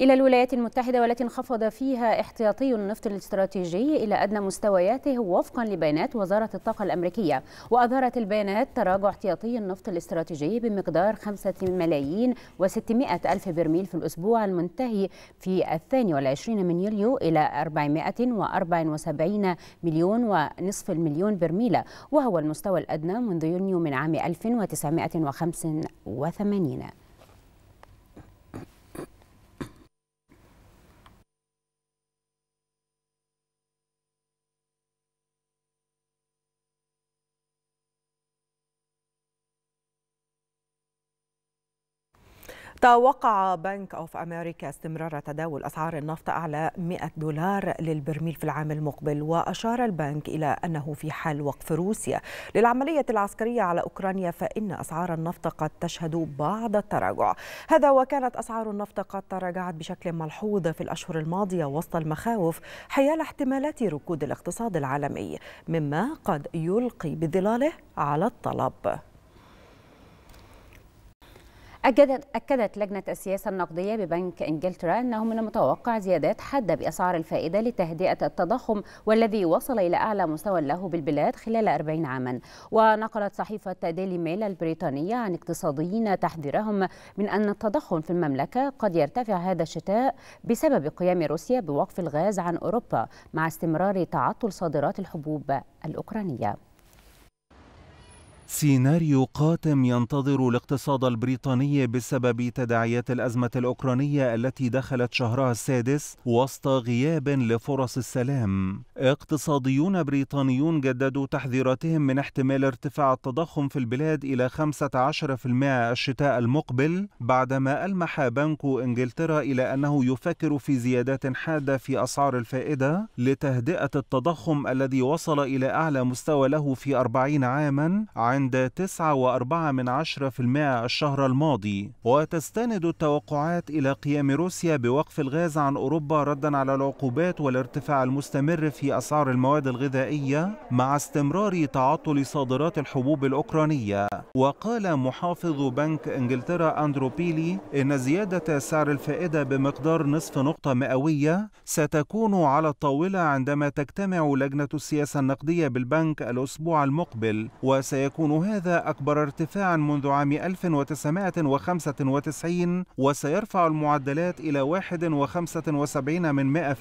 إلى الولايات المتحدة والتي انخفض فيها احتياطي النفط الاستراتيجي إلى أدنى مستوياته وفقا لبيانات وزارة الطاقة الأمريكية وأظهرت البيانات تراجع احتياطي النفط الاستراتيجي بمقدار 5 ملايين و600 ألف برميل في الأسبوع المنتهي في الثاني والعشرين من يوليو إلى 474 مليون ونصف المليون برميلة وهو المستوى الأدنى منذ يونيو من عام 1985 توقع بنك اوف امريكا استمرار تداول اسعار النفط اعلى 100 دولار للبرميل في العام المقبل واشار البنك الى انه في حال وقف روسيا للعمليه العسكريه على اوكرانيا فان اسعار النفط قد تشهد بعض التراجع هذا وكانت اسعار النفط قد تراجعت بشكل ملحوظ في الاشهر الماضيه وسط المخاوف حيال احتمالات ركود الاقتصاد العالمي مما قد يلقي بظلاله على الطلب أكدت, أكدت لجنة السياسة النقدية ببنك إنجلترا أنه من المتوقع زيادات حادة بأسعار الفائدة لتهدئة التضخم والذي وصل إلى أعلى مستوى له بالبلاد خلال 40 عاما ونقلت صحيفة ديلي ميل البريطانية عن اقتصاديين تحذيرهم من أن التضخم في المملكة قد يرتفع هذا الشتاء بسبب قيام روسيا بوقف الغاز عن أوروبا مع استمرار تعطل صادرات الحبوب الأوكرانية سيناريو قاتم ينتظر الاقتصاد البريطاني بسبب تداعيات الأزمة الأوكرانية التي دخلت شهرها السادس وسط غياب لفرص السلام. اقتصاديون بريطانيون جددوا تحذيراتهم من احتمال ارتفاع التضخم في البلاد إلى 15% الشتاء المقبل بعدما ألمح بنك إنجلترا إلى أنه يفكر في زيادات حادة في أسعار الفائدة لتهدئة التضخم الذي وصل إلى أعلى مستوى له في 40 عاما عند عند 9.4% الشهر الماضي وتستند التوقعات إلى قيام روسيا بوقف الغاز عن أوروبا ردا على العقوبات والارتفاع المستمر في أسعار المواد الغذائية مع استمرار تعطل صادرات الحبوب الأوكرانية وقال محافظ بنك إنجلترا أندرو بيلي إن زيادة سعر الفائدة بمقدار نصف نقطة مئوية ستكون على الطاولة عندما تجتمع لجنة السياسة النقدية بالبنك الأسبوع المقبل وسيكون هذا أكبر ارتفاع منذ عام 1995 وسيرفع المعدلات إلى 1.75 من 100%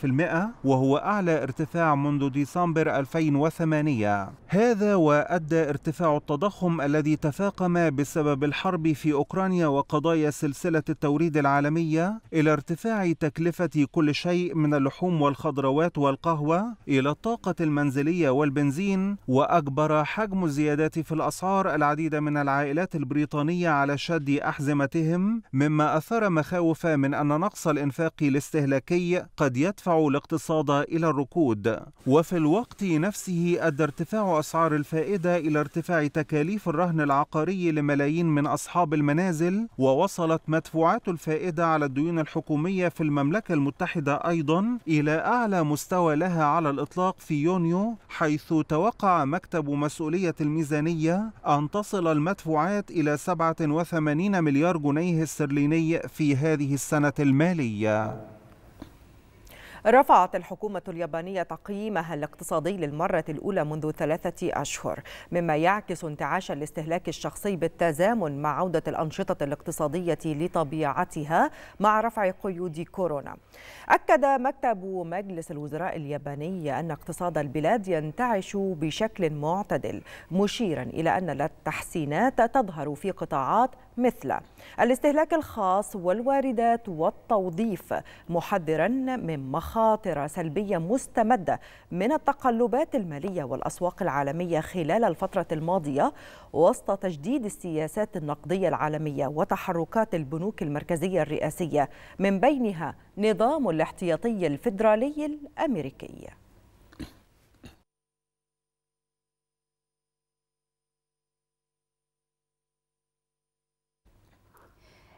وهو أعلى ارتفاع منذ ديسمبر 2008 هذا وأدى ارتفاع التضخم الذي تفاقم بسبب الحرب في أوكرانيا وقضايا سلسلة التوريد العالمية إلى ارتفاع تكلفة كل شيء من اللحوم والخضروات والقهوة إلى الطاقة المنزلية والبنزين وأكبر حجم الزيادات في الأسواق أسعار العديد من العائلات البريطانية على شد أحزمتهم مما أثار مخاوف من أن نقص الإنفاق الاستهلاكي قد يدفع الاقتصاد إلى الركود وفي الوقت نفسه أدى ارتفاع أسعار الفائدة إلى ارتفاع تكاليف الرهن العقاري لملايين من أصحاب المنازل ووصلت مدفوعات الفائدة على الديون الحكومية في المملكة المتحدة أيضا إلى أعلى مستوى لها على الإطلاق في يونيو حيث توقع مكتب مسؤولية الميزانية أن تصل المدفوعات إلى 87 مليار جنيه استرليني في هذه السنة المالية رفعت الحكومة اليابانية تقييمها الاقتصادي للمرة الأولى منذ ثلاثة أشهر مما يعكس انتعاش الاستهلاك الشخصي بالتزامن مع عودة الأنشطة الاقتصادية لطبيعتها مع رفع قيود كورونا أكد مكتب مجلس الوزراء الياباني أن اقتصاد البلاد ينتعش بشكل معتدل مشيرا إلى أن التحسينات تظهر في قطاعات مثل الاستهلاك الخاص والواردات والتوظيف محذرا من مخاطر سلبية مستمدة من التقلبات المالية والأسواق العالمية خلال الفترة الماضية وسط تجديد السياسات النقدية العالمية وتحركات البنوك المركزية الرئاسية من بينها نظام الاحتياطي الفيدرالي الأمريكي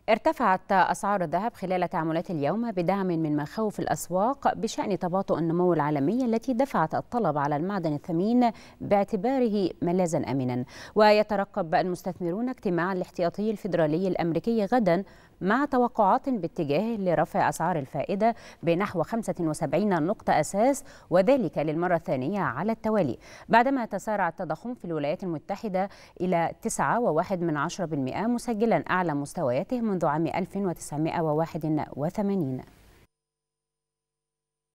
ارتفعت أسعار الذهب خلال تعاملات اليوم بدعم من مخاوف الأسواق بشأن تباطؤ النمو العالمي التي دفعت الطلب على المعدن الثمين باعتباره ملاذا آمنا ويترقب المستثمرون اجتماع الاحتياطي الفيدرالي الأمريكي غدا مع توقعات باتجاه لرفع أسعار الفائدة بنحو 75 نقطة أساس وذلك للمرة الثانية على التوالي بعدما تسارع التضخم في الولايات المتحدة إلى 9.1% مسجلا أعلى مستوياته منذ عام 1981